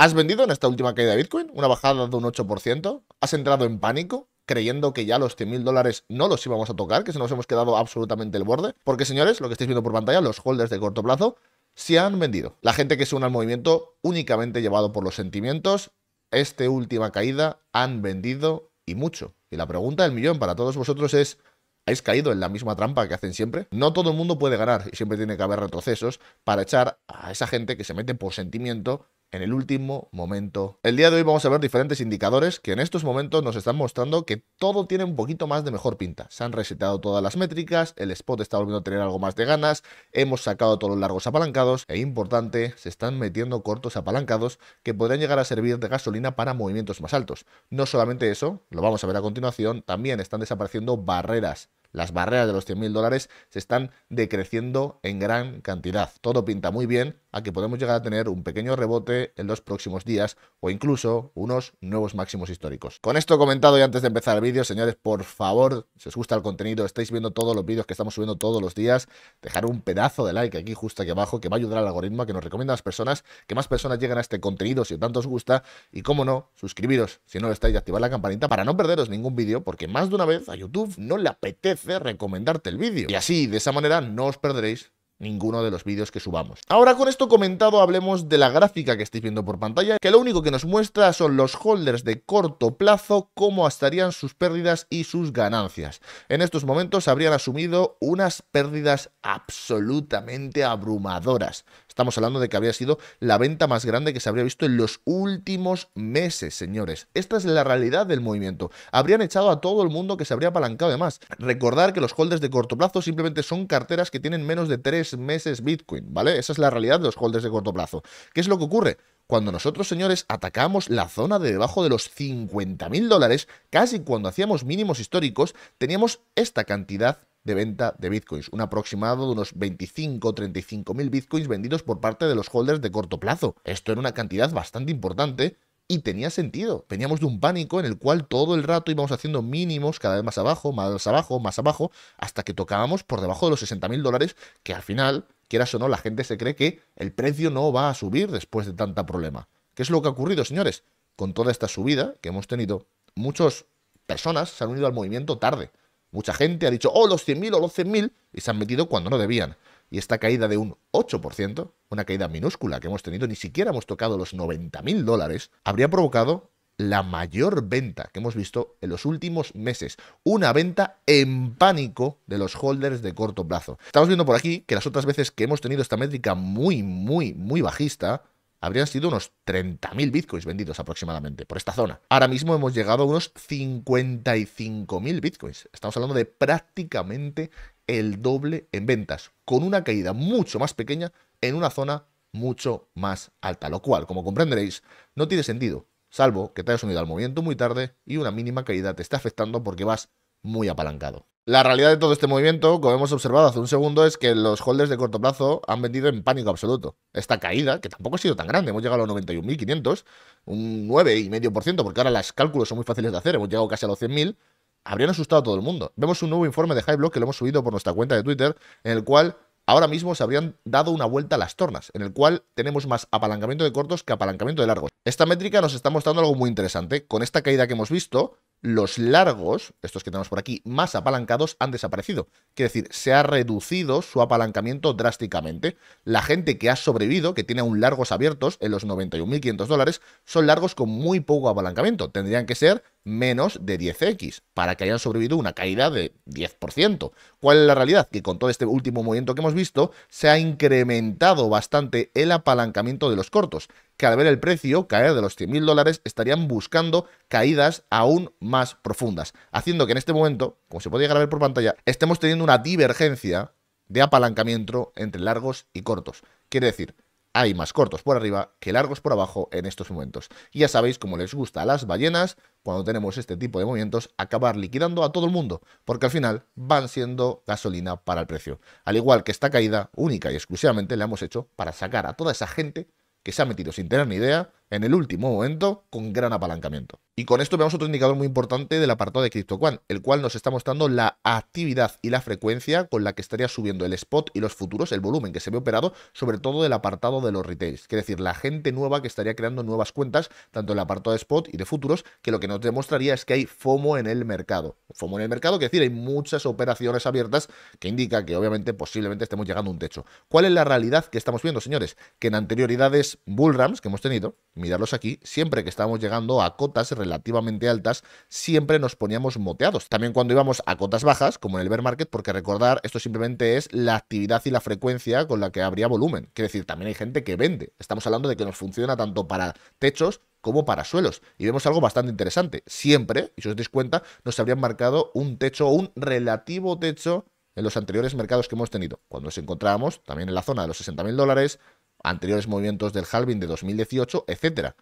¿Has vendido en esta última caída de Bitcoin? Una bajada de un 8%. ¿Has entrado en pánico? creyendo que ya los 100.000 dólares no los íbamos a tocar, que se nos hemos quedado absolutamente el borde. Porque, señores, lo que estáis viendo por pantalla, los holders de corto plazo se han vendido. La gente que se une al movimiento únicamente llevado por los sentimientos, esta última caída han vendido y mucho. Y la pregunta del millón para todos vosotros es, ¿habéis caído en la misma trampa que hacen siempre? No todo el mundo puede ganar y siempre tiene que haber retrocesos para echar a esa gente que se mete por sentimiento en el último momento. El día de hoy vamos a ver diferentes indicadores que en estos momentos nos están mostrando que todo tiene un poquito más de mejor pinta. Se han reseteado todas las métricas, el spot está volviendo a tener algo más de ganas, hemos sacado todos los largos apalancados e importante, se están metiendo cortos apalancados que podrían llegar a servir de gasolina para movimientos más altos. No solamente eso, lo vamos a ver a continuación, también están desapareciendo barreras las barreras de los 100.000 dólares se están decreciendo en gran cantidad. Todo pinta muy bien a que podemos llegar a tener un pequeño rebote en los próximos días o incluso unos nuevos máximos históricos. Con esto comentado y antes de empezar el vídeo, señores, por favor, si os gusta el contenido, estáis viendo todos los vídeos que estamos subiendo todos los días, dejar un pedazo de like aquí justo aquí abajo que va a ayudar al algoritmo que nos recomienda a las personas, que más personas lleguen a este contenido si tanto os gusta y como no, suscribiros si no lo estáis y activar la campanita para no perderos ningún vídeo porque más de una vez a YouTube no le apetece recomendarte el vídeo y así de esa manera no os perderéis ninguno de los vídeos que subamos. Ahora con esto comentado hablemos de la gráfica que estáis viendo por pantalla, que lo único que nos muestra son los holders de corto plazo, cómo estarían sus pérdidas y sus ganancias. En estos momentos habrían asumido unas pérdidas absolutamente abrumadoras. Estamos hablando de que había sido la venta más grande que se habría visto en los últimos meses, señores. Esta es la realidad del movimiento. Habrían echado a todo el mundo que se habría apalancado de más. Recordar que los holders de corto plazo simplemente son carteras que tienen menos de tres meses Bitcoin, ¿vale? Esa es la realidad de los holders de corto plazo. ¿Qué es lo que ocurre? cuando nosotros, señores, atacamos la zona de debajo de los 50.000 dólares, casi cuando hacíamos mínimos históricos, teníamos esta cantidad de venta de bitcoins, un aproximado de unos 25 o 35 mil bitcoins vendidos por parte de los holders de corto plazo. Esto era una cantidad bastante importante y tenía sentido. Veníamos de un pánico en el cual todo el rato íbamos haciendo mínimos cada vez más abajo, más abajo, más abajo, hasta que tocábamos por debajo de los 60 mil dólares, que al final, quieras o no, la gente se cree que el precio no va a subir después de tanta problema. ¿Qué es lo que ha ocurrido, señores? Con toda esta subida que hemos tenido, muchas personas se han unido al movimiento tarde. Mucha gente ha dicho, oh, los 100.000 o los 100.000, y se han metido cuando no debían. Y esta caída de un 8%, una caída minúscula que hemos tenido, ni siquiera hemos tocado los 90.000 dólares, habría provocado la mayor venta que hemos visto en los últimos meses. Una venta en pánico de los holders de corto plazo. Estamos viendo por aquí que las otras veces que hemos tenido esta métrica muy, muy, muy bajista, habrían sido unos 30.000 bitcoins vendidos aproximadamente por esta zona. Ahora mismo hemos llegado a unos 55.000 bitcoins. Estamos hablando de prácticamente el doble en ventas, con una caída mucho más pequeña en una zona mucho más alta, lo cual, como comprenderéis, no tiene sentido, salvo que te hayas unido al movimiento muy tarde y una mínima caída te está afectando porque vas muy apalancado. La realidad de todo este movimiento, como hemos observado hace un segundo, es que los holders de corto plazo han vendido en pánico absoluto. Esta caída, que tampoco ha sido tan grande, hemos llegado a los 91.500, un 9,5%, porque ahora los cálculos son muy fáciles de hacer, hemos llegado casi a los 100.000, habrían asustado a todo el mundo. Vemos un nuevo informe de Highblock que lo hemos subido por nuestra cuenta de Twitter, en el cual ahora mismo se habrían dado una vuelta a las tornas, en el cual tenemos más apalancamiento de cortos que apalancamiento de largos. Esta métrica nos está mostrando algo muy interesante. Con esta caída que hemos visto, los largos, estos que tenemos por aquí, más apalancados, han desaparecido. Quiere decir, se ha reducido su apalancamiento drásticamente. La gente que ha sobrevivido, que tiene aún largos abiertos en los 91.500 dólares, son largos con muy poco apalancamiento. Tendrían que ser menos de 10x, para que hayan sobrevivido una caída de 10%. ¿Cuál es la realidad? Que con todo este último movimiento que hemos visto, se ha incrementado bastante el apalancamiento de los cortos, que al ver el precio caer de los 100.000 dólares, estarían buscando caídas aún más profundas, haciendo que en este momento, como se puede grabar ver por pantalla, estemos teniendo una divergencia de apalancamiento entre largos y cortos. Quiere decir, hay más cortos por arriba que largos por abajo en estos momentos. Y ya sabéis cómo les gusta a las ballenas, cuando tenemos este tipo de movimientos, acabar liquidando a todo el mundo, porque al final van siendo gasolina para el precio. Al igual que esta caída, única y exclusivamente la hemos hecho para sacar a toda esa gente que se ha metido sin tener ni idea en el último momento con gran apalancamiento. Y con esto vemos otro indicador muy importante del apartado de CryptoQuant, el cual nos está mostrando la actividad y la frecuencia con la que estaría subiendo el spot y los futuros, el volumen que se ve operado, sobre todo del apartado de los retails, es decir, la gente nueva que estaría creando nuevas cuentas, tanto en el apartado de spot y de futuros, que lo que nos demostraría es que hay FOMO en el mercado. FOMO en el mercado, que decir, hay muchas operaciones abiertas que indica que obviamente posiblemente estemos llegando a un techo. ¿Cuál es la realidad que estamos viendo, señores? Que en anterioridades bullrams que hemos tenido, mirarlos aquí, siempre que estábamos llegando a cotas relativamente altas, siempre nos poníamos moteados. También cuando íbamos a cotas bajas, como en el bear market, porque recordar, esto simplemente es la actividad y la frecuencia con la que habría volumen. Quiere decir, también hay gente que vende. Estamos hablando de que nos funciona tanto para techos como para suelos. Y vemos algo bastante interesante. Siempre, y si os dais cuenta, nos habrían marcado un techo un relativo techo en los anteriores mercados que hemos tenido. Cuando nos encontrábamos también en la zona de los 60.000 dólares, anteriores movimientos del halving de 2018, etcétera.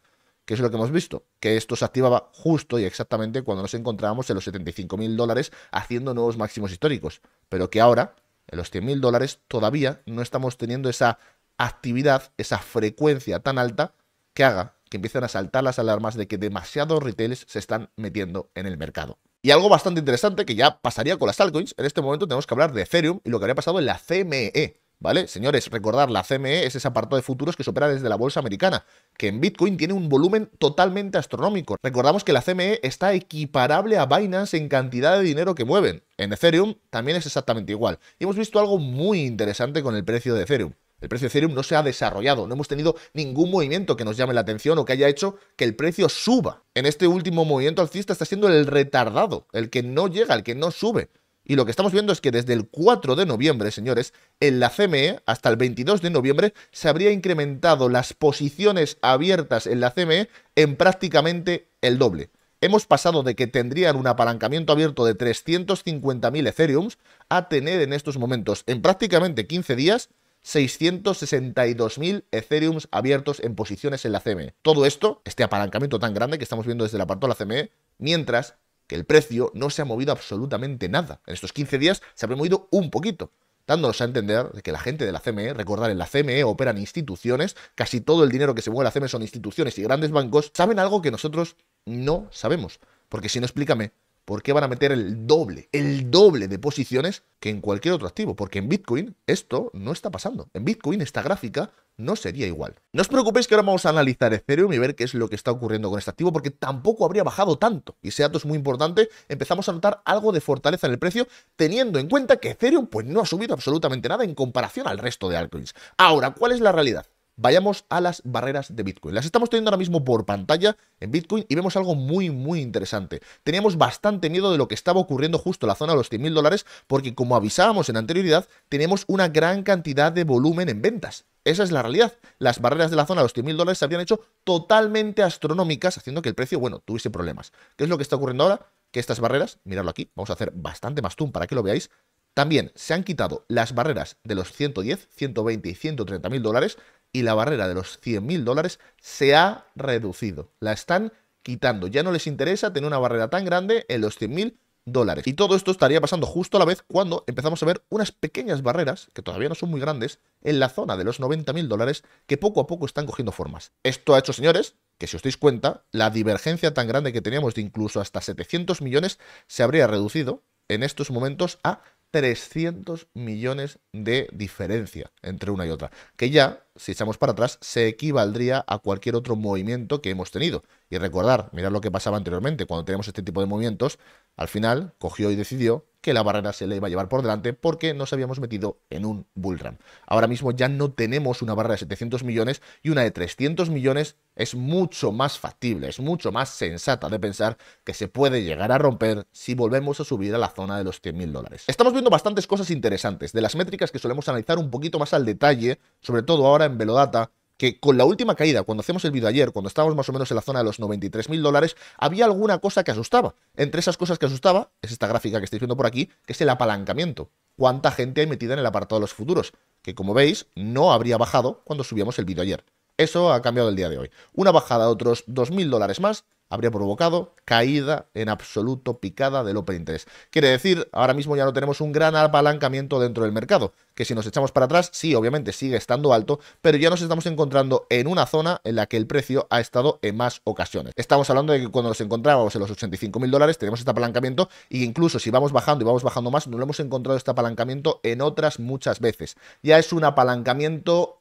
¿Qué es lo que hemos visto? Que esto se activaba justo y exactamente cuando nos encontrábamos en los 75.000 mil dólares haciendo nuevos máximos históricos, pero que ahora, en los 100.000 mil dólares, todavía no estamos teniendo esa actividad, esa frecuencia tan alta que haga que empiecen a saltar las alarmas de que demasiados retails se están metiendo en el mercado. Y algo bastante interesante que ya pasaría con las altcoins, en este momento tenemos que hablar de Ethereum y lo que habría pasado en la CME. ¿Vale? Señores, recordar, la CME es ese apartado de futuros que se opera desde la bolsa americana, que en Bitcoin tiene un volumen totalmente astronómico. Recordamos que la CME está equiparable a Binance en cantidad de dinero que mueven. En Ethereum también es exactamente igual. Y hemos visto algo muy interesante con el precio de Ethereum. El precio de Ethereum no se ha desarrollado, no hemos tenido ningún movimiento que nos llame la atención o que haya hecho que el precio suba. En este último movimiento alcista está siendo el retardado, el que no llega, el que no sube. Y lo que estamos viendo es que desde el 4 de noviembre, señores, en la CME hasta el 22 de noviembre se habría incrementado las posiciones abiertas en la CME en prácticamente el doble. Hemos pasado de que tendrían un apalancamiento abierto de 350.000 Ethereums a tener en estos momentos, en prácticamente 15 días, 662.000 Ethereum abiertos en posiciones en la CME. Todo esto, este apalancamiento tan grande que estamos viendo desde el apartado de la CME, mientras que el precio no se ha movido absolutamente nada. En estos 15 días se ha movido un poquito, dándonos a entender que la gente de la CME, recordar, en la CME operan instituciones, casi todo el dinero que se mueve en la CME son instituciones y grandes bancos, saben algo que nosotros no sabemos. Porque si no, explícame por qué van a meter el doble, el doble de posiciones que en cualquier otro activo, porque en Bitcoin esto no está pasando. En Bitcoin esta gráfica no sería igual. No os preocupéis que ahora vamos a analizar Ethereum y ver qué es lo que está ocurriendo con este activo, porque tampoco habría bajado tanto. Y ese dato es muy importante. Empezamos a notar algo de fortaleza en el precio, teniendo en cuenta que Ethereum pues, no ha subido absolutamente nada en comparación al resto de altcoins. Ahora, ¿cuál es la realidad? vayamos a las barreras de Bitcoin. Las estamos teniendo ahora mismo por pantalla en Bitcoin y vemos algo muy, muy interesante. Teníamos bastante miedo de lo que estaba ocurriendo justo en la zona de los 100.000 dólares porque, como avisábamos en anterioridad, tenemos una gran cantidad de volumen en ventas. Esa es la realidad. Las barreras de la zona de los 100.000 dólares se habían hecho totalmente astronómicas, haciendo que el precio, bueno, tuviese problemas. ¿Qué es lo que está ocurriendo ahora? Que estas barreras, miradlo aquí, vamos a hacer bastante más zoom para que lo veáis, también se han quitado las barreras de los 110, 120 y 130 mil dólares, y la barrera de los 100.000 dólares se ha reducido. La están quitando. Ya no les interesa tener una barrera tan grande en los 100.000 dólares. Y todo esto estaría pasando justo a la vez cuando empezamos a ver unas pequeñas barreras, que todavía no son muy grandes, en la zona de los 90.000 dólares, que poco a poco están cogiendo formas. Esto ha hecho, señores, que si os dais cuenta, la divergencia tan grande que teníamos de incluso hasta 700 millones se habría reducido en estos momentos a 300 millones de diferencia entre una y otra, que ya, si echamos para atrás, se equivaldría a cualquier otro movimiento que hemos tenido. Y recordar, mirar lo que pasaba anteriormente, cuando teníamos este tipo de movimientos, al final cogió y decidió que la barrera se le iba a llevar por delante porque nos habíamos metido en un bull Ahora mismo ya no tenemos una barra de 700 millones y una de 300 millones es mucho más factible, es mucho más sensata de pensar que se puede llegar a romper si volvemos a subir a la zona de los 100.000 dólares. Estamos viendo bastantes cosas interesantes, de las métricas que solemos analizar un poquito más al detalle, sobre todo ahora en Velodata, que con la última caída, cuando hacemos el vídeo ayer, cuando estábamos más o menos en la zona de los 93.000 dólares, había alguna cosa que asustaba. Entre esas cosas que asustaba, es esta gráfica que estáis viendo por aquí, que es el apalancamiento. ¿Cuánta gente hay metida en el apartado de los futuros? Que como veis, no habría bajado cuando subíamos el vídeo ayer. Eso ha cambiado el día de hoy. Una bajada de otros 2.000 dólares más habría provocado caída en absoluto picada del Open Interest. Quiere decir, ahora mismo ya no tenemos un gran apalancamiento dentro del mercado, que si nos echamos para atrás, sí, obviamente sigue estando alto, pero ya nos estamos encontrando en una zona en la que el precio ha estado en más ocasiones. Estamos hablando de que cuando nos encontrábamos en los 85.000 dólares tenemos este apalancamiento e incluso si vamos bajando y vamos bajando más, no lo hemos encontrado este apalancamiento en otras muchas veces. Ya es un apalancamiento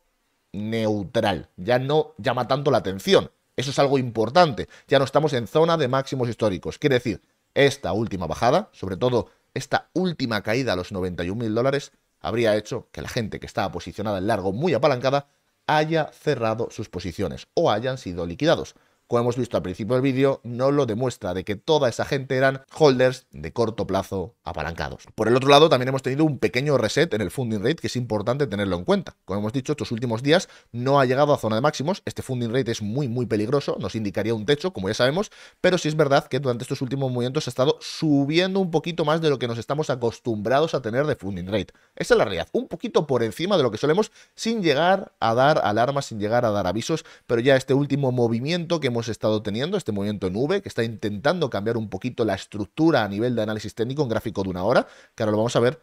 neutral. Ya no llama tanto la atención. Eso es algo importante. Ya no estamos en zona de máximos históricos. Quiere decir, esta última bajada, sobre todo esta última caída a los mil dólares, habría hecho que la gente que estaba posicionada en largo muy apalancada haya cerrado sus posiciones o hayan sido liquidados como hemos visto al principio del vídeo, no lo demuestra de que toda esa gente eran holders de corto plazo apalancados. Por el otro lado, también hemos tenido un pequeño reset en el funding rate que es importante tenerlo en cuenta. Como hemos dicho, estos últimos días no ha llegado a zona de máximos, este funding rate es muy muy peligroso, nos indicaría un techo, como ya sabemos, pero sí es verdad que durante estos últimos movimientos ha estado subiendo un poquito más de lo que nos estamos acostumbrados a tener de funding rate. Esa es la realidad, un poquito por encima de lo que solemos sin llegar a dar alarmas, sin llegar a dar avisos, pero ya este último movimiento que hemos hemos estado teniendo, este movimiento en V, que está intentando cambiar un poquito la estructura a nivel de análisis técnico, en gráfico de una hora, que ahora lo vamos a ver,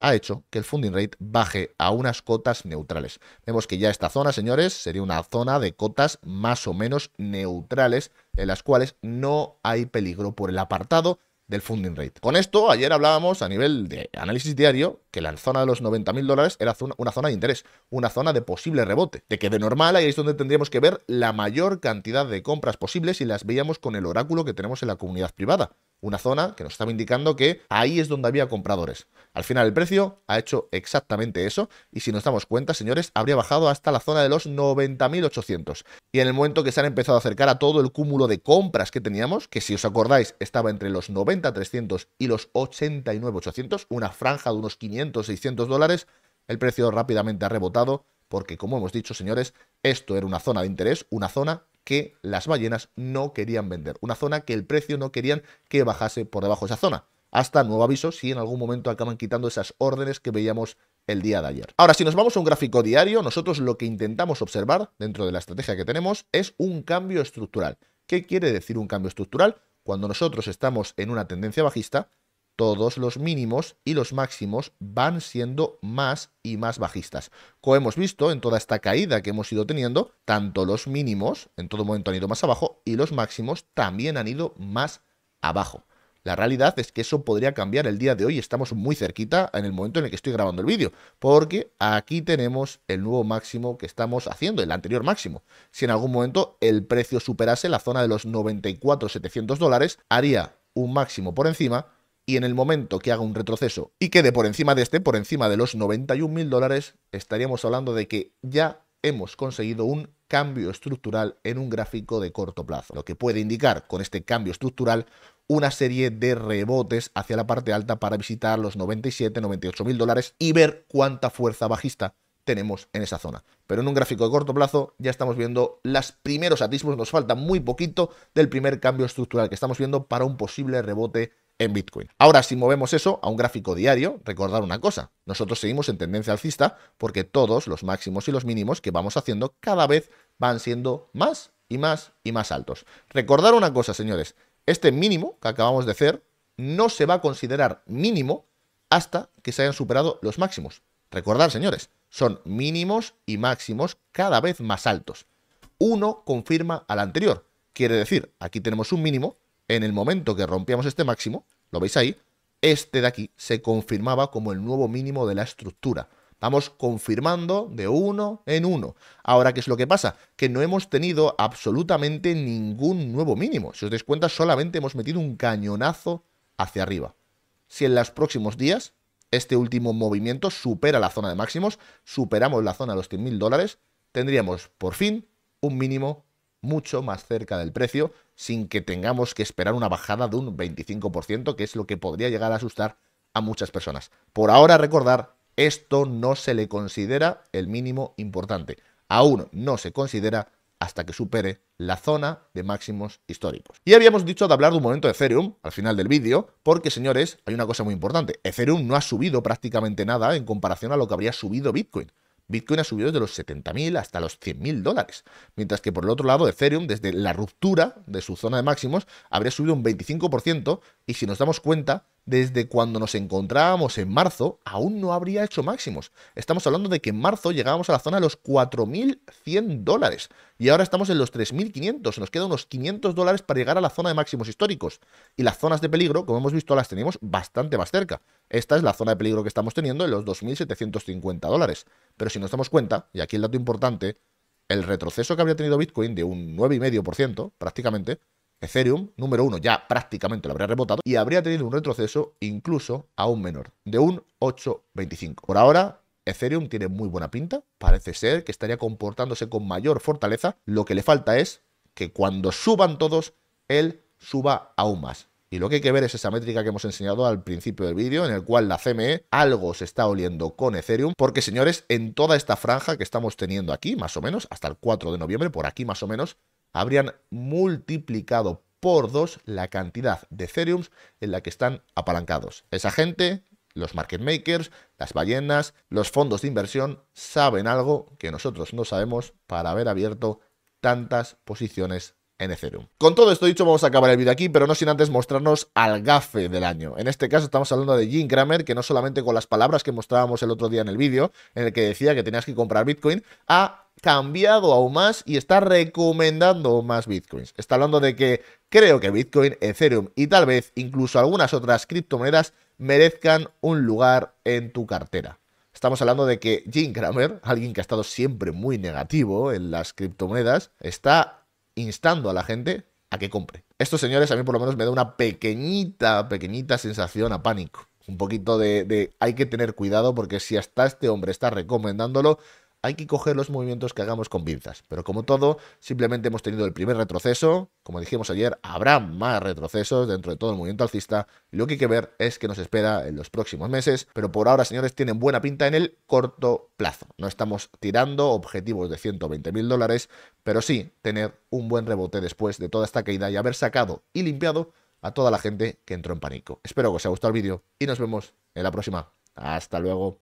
ha hecho que el funding rate baje a unas cotas neutrales. Vemos que ya esta zona, señores, sería una zona de cotas más o menos neutrales, en las cuales no hay peligro por el apartado del funding rate. Con esto, ayer hablábamos a nivel de análisis diario que la zona de los 90.000 dólares era una zona de interés, una zona de posible rebote, de que de normal ahí es donde tendríamos que ver la mayor cantidad de compras posibles y las veíamos con el oráculo que tenemos en la comunidad privada una zona que nos estaba indicando que ahí es donde había compradores. Al final el precio ha hecho exactamente eso y si nos damos cuenta, señores, habría bajado hasta la zona de los 90.800. Y en el momento que se han empezado a acercar a todo el cúmulo de compras que teníamos, que si os acordáis estaba entre los 90.300 y los 89.800, una franja de unos 500-600 dólares, el precio rápidamente ha rebotado porque como hemos dicho, señores, esto era una zona de interés, una zona que las ballenas no querían vender, una zona que el precio no querían que bajase por debajo de esa zona. Hasta nuevo aviso si en algún momento acaban quitando esas órdenes que veíamos el día de ayer. Ahora, si nos vamos a un gráfico diario, nosotros lo que intentamos observar dentro de la estrategia que tenemos es un cambio estructural. ¿Qué quiere decir un cambio estructural? Cuando nosotros estamos en una tendencia bajista, todos los mínimos y los máximos van siendo más y más bajistas. Como hemos visto en toda esta caída que hemos ido teniendo, tanto los mínimos en todo momento han ido más abajo y los máximos también han ido más abajo. La realidad es que eso podría cambiar el día de hoy, estamos muy cerquita en el momento en el que estoy grabando el vídeo, porque aquí tenemos el nuevo máximo que estamos haciendo, el anterior máximo. Si en algún momento el precio superase la zona de los 94.700 dólares, haría un máximo por encima y en el momento que haga un retroceso y quede por encima de este, por encima de los 91.000 dólares, estaríamos hablando de que ya hemos conseguido un cambio estructural en un gráfico de corto plazo, lo que puede indicar con este cambio estructural una serie de rebotes hacia la parte alta para visitar los 97, 98 mil dólares y ver cuánta fuerza bajista tenemos en esa zona. Pero en un gráfico de corto plazo ya estamos viendo los primeros atismos, nos falta muy poquito del primer cambio estructural que estamos viendo para un posible rebote en Bitcoin. Ahora, si movemos eso a un gráfico diario, recordar una cosa, nosotros seguimos en tendencia alcista porque todos los máximos y los mínimos que vamos haciendo cada vez van siendo más y más y más altos. Recordar una cosa, señores, este mínimo que acabamos de hacer no se va a considerar mínimo hasta que se hayan superado los máximos. Recordar, señores, son mínimos y máximos cada vez más altos. Uno confirma al anterior. Quiere decir, aquí tenemos un mínimo en el momento que rompíamos este máximo, lo veis ahí, este de aquí se confirmaba como el nuevo mínimo de la estructura. Vamos confirmando de uno en uno. Ahora, ¿qué es lo que pasa? Que no hemos tenido absolutamente ningún nuevo mínimo. Si os dais cuenta, solamente hemos metido un cañonazo hacia arriba. Si en los próximos días este último movimiento supera la zona de máximos, superamos la zona de los 100.000 dólares, tendríamos por fin un mínimo mucho más cerca del precio sin que tengamos que esperar una bajada de un 25%, que es lo que podría llegar a asustar a muchas personas. Por ahora, recordar, esto no se le considera el mínimo importante. Aún no se considera hasta que supere la zona de máximos históricos. Y habíamos dicho de hablar de un momento de Ethereum al final del vídeo, porque señores, hay una cosa muy importante. Ethereum no ha subido prácticamente nada en comparación a lo que habría subido Bitcoin. Bitcoin ha subido desde los 70.000 hasta los 100.000 dólares, mientras que por el otro lado Ethereum, desde la ruptura de su zona de máximos, habría subido un 25% y si nos damos cuenta, desde cuando nos encontrábamos en marzo, aún no habría hecho máximos. Estamos hablando de que en marzo llegábamos a la zona de los 4.100 dólares y ahora estamos en los 3.500. Nos quedan unos 500 dólares para llegar a la zona de máximos históricos. Y las zonas de peligro, como hemos visto, las tenemos bastante más cerca. Esta es la zona de peligro que estamos teniendo en los 2.750 dólares. Pero si nos damos cuenta, y aquí el dato importante, el retroceso que habría tenido Bitcoin de un 9,5% prácticamente, Ethereum, número uno, ya prácticamente lo habría rebotado y habría tenido un retroceso incluso aún menor, de un 8,25. Por ahora, Ethereum tiene muy buena pinta, parece ser que estaría comportándose con mayor fortaleza, lo que le falta es que cuando suban todos, él suba aún más. Y lo que hay que ver es esa métrica que hemos enseñado al principio del vídeo, en el cual la CME algo se está oliendo con Ethereum, porque señores, en toda esta franja que estamos teniendo aquí, más o menos, hasta el 4 de noviembre, por aquí más o menos, habrían multiplicado por dos la cantidad de Ethereum en la que están apalancados. Esa gente, los market makers, las ballenas, los fondos de inversión, saben algo que nosotros no sabemos para haber abierto tantas posiciones en Ethereum. Con todo esto dicho, vamos a acabar el vídeo aquí, pero no sin antes mostrarnos al gafe del año. En este caso estamos hablando de Jim Kramer que no solamente con las palabras que mostrábamos el otro día en el vídeo, en el que decía que tenías que comprar Bitcoin, a cambiado aún más y está recomendando más bitcoins. Está hablando de que creo que Bitcoin, Ethereum y tal vez incluso algunas otras criptomonedas merezcan un lugar en tu cartera. Estamos hablando de que Jim Cramer, alguien que ha estado siempre muy negativo en las criptomonedas, está instando a la gente a que compre. Estos señores a mí por lo menos me da una pequeñita, pequeñita sensación a pánico. Un poquito de, de hay que tener cuidado porque si hasta este hombre está recomendándolo, hay que coger los movimientos que hagamos con pinzas. Pero como todo, simplemente hemos tenido el primer retroceso. Como dijimos ayer, habrá más retrocesos dentro de todo el movimiento alcista. Lo que hay que ver es que nos espera en los próximos meses. Pero por ahora, señores, tienen buena pinta en el corto plazo. No estamos tirando objetivos de 120 mil dólares, pero sí tener un buen rebote después de toda esta caída y haber sacado y limpiado a toda la gente que entró en pánico. Espero que os haya gustado el vídeo y nos vemos en la próxima. Hasta luego.